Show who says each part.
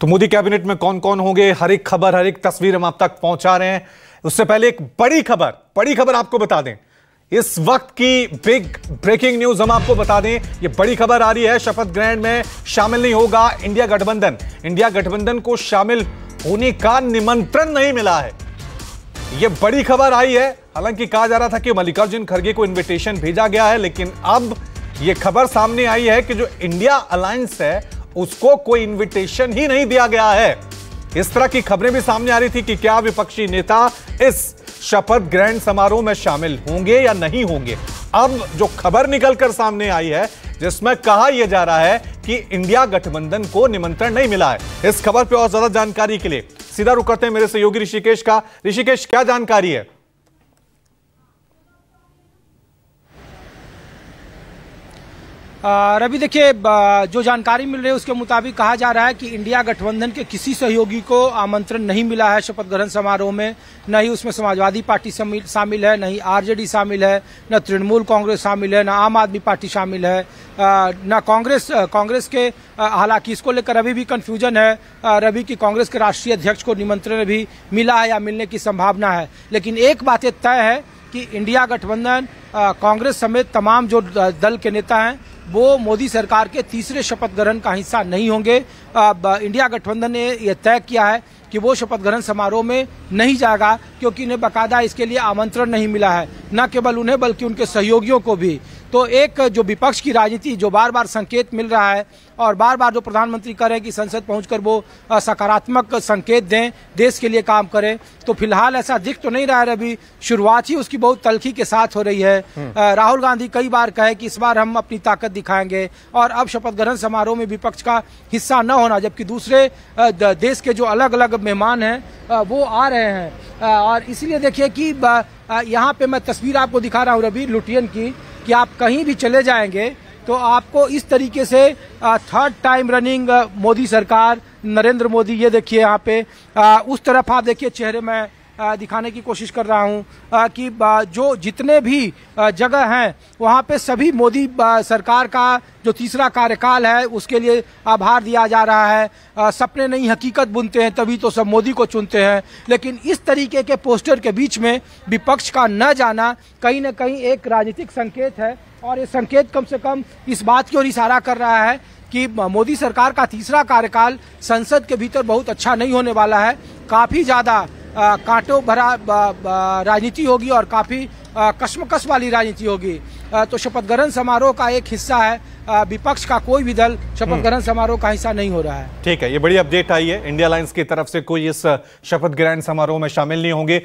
Speaker 1: तो मोदी कैबिनेट में कौन कौन होंगे हर एक खबर हर एक तस्वीर हम आप तक पहुंचा रहे हैं उससे पहले एक बड़ी खबर बड़ी खबर आपको बता दें इस वक्त की बिग ब्रेकिंग न्यूज हम आपको बता दें ये बड़ी खबर आ रही है शपथ ग्रहण में शामिल नहीं होगा इंडिया गठबंधन इंडिया गठबंधन को शामिल होने का निमंत्रण नहीं मिला है ये बड़ी खबर आई है हालांकि कहा जा रहा था कि मल्लिकार्जुन खड़गे को इनविटेशन भेजा गया है लेकिन अब यह खबर सामने आई है कि जो इंडिया अलायंस है उसको कोई इनविटेशन ही नहीं दिया गया है इस तरह की खबरें भी सामने आ रही थी कि क्या विपक्षी नेता इस शपथ ग्रहण समारोह में शामिल होंगे या नहीं होंगे अब जो खबर निकलकर सामने आई है जिसमें कहा यह जा रहा है कि इंडिया गठबंधन को निमंत्रण नहीं मिला है इस खबर पर और ज्यादा जानकारी के लिए सीधा रुक करते हैं मेरे सहयोगी ऋषिकेश का ऋषिकेश क्या
Speaker 2: जानकारी है रवि देखिए जो जानकारी मिल रही है उसके मुताबिक कहा जा रहा है कि इंडिया गठबंधन के किसी सहयोगी को आमंत्रण नहीं मिला है शपथ ग्रहण समारोह में न ही उसमें समाजवादी पार्टी शामिल है न ही आरजेडी शामिल है न तृणमूल कांग्रेस शामिल है न आम आदमी पार्टी शामिल है न कांग्रेस कांग्रेस के हालांकि इसको लेकर अभी भी कन्फ्यूजन है रवि की कांग्रेस के राष्ट्रीय अध्यक्ष को निमंत्रण भी मिला है या मिलने की संभावना है लेकिन एक बात तय है कि इंडिया गठबंधन कांग्रेस समेत तमाम जो दल के नेता हैं वो मोदी सरकार के तीसरे शपथ ग्रहण का हिस्सा नहीं होंगे इंडिया गठबंधन ने यह तय किया है कि वो शपथ ग्रहण समारोह में नहीं जाएगा क्योंकि उन्हें बकायदा इसके लिए आमंत्रण नहीं मिला है न केवल उन्हें बल्कि उनके सहयोगियों को भी तो एक जो विपक्ष की राजनीति जो बार बार संकेत मिल रहा है और बार बार जो प्रधानमंत्री कह रहे हैं कि संसद पहुंचकर वो सकारात्मक संकेत दें देश के लिए काम करें तो फिलहाल ऐसा दिख तो नहीं रहा है अभी शुरुआत ही उसकी बहुत तलखी के साथ हो रही है हम्म। राहुल गांधी कई बार कहे कि इस बार हम अपनी ताकत दिखाएंगे और अब शपथ ग्रहण समारोह में विपक्ष का हिस्सा न होना जबकि दूसरे देश के जो अलग अलग मेहमान हैं वो आ रहे हैं और इसलिए देखिए कि यहाँ पे मैं तस्वीर आपको दिखा रहा हूँ रवि लुटियन की कि आप कहीं भी चले जाएंगे तो आपको इस तरीके से थर्ड टाइम रनिंग मोदी सरकार नरेंद्र मोदी ये देखिए यहाँ पे उस तरफ आप देखिए चेहरे में दिखाने की कोशिश कर रहा हूँ कि जो जितने भी जगह हैं वहाँ पे सभी मोदी सरकार का जो तीसरा कार्यकाल है उसके लिए आभार दिया जा रहा है सपने नहीं हकीकत बुनते हैं तभी तो सब मोदी को चुनते हैं लेकिन इस तरीके के पोस्टर के बीच में विपक्ष का न जाना कहीं ना कहीं एक राजनीतिक संकेत है और ये संकेत कम से कम इस बात की ओर इशारा कर रहा है कि मोदी सरकार का तीसरा कार्यकाल संसद के भीतर बहुत अच्छा नहीं होने वाला है काफ़ी ज़्यादा कांटों भरा राजनीति होगी और काफ़ी कश्मकश वाली राजनीति होगी तो शपथ ग्रहण समारोह का एक हिस्सा है विपक्ष का कोई भी दल शपथ हम्म। ग्रहण समारोह का हिस्सा नहीं हो रहा है
Speaker 1: ठीक है ये बड़ी अपडेट आई है इंडिया लाइन्स की तरफ से कोई इस शपथ ग्रहण समारोह में शामिल नहीं होंगे